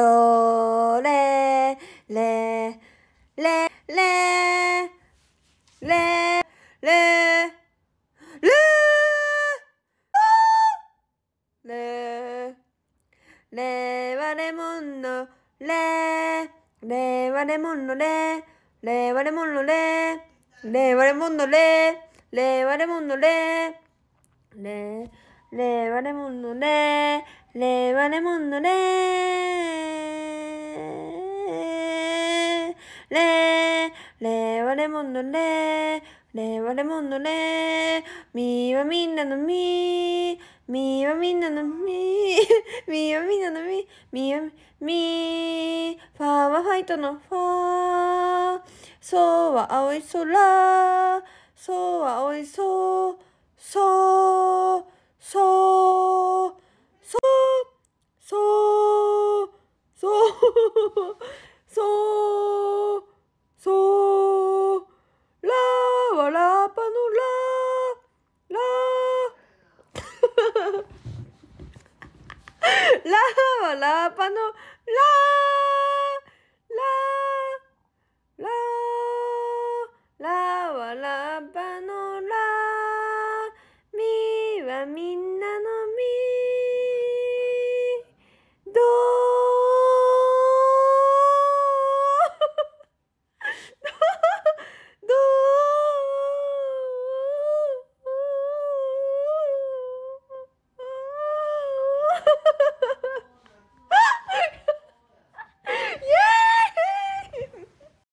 ドレレレレレレレレレはレモンのレレはレモンのレレはレモンのレレはレモンのレレはレモンのレレ令和レモンのレ令和レモンのレレ令和レモンのレ令和レモンのレみはみんなのみみはみんなのみみはみんなのみみはみファーはファイトのファそうは青い空そうは青いソうそうラーはラーパの、ラーラーラーラーはラーパのラーミーはミ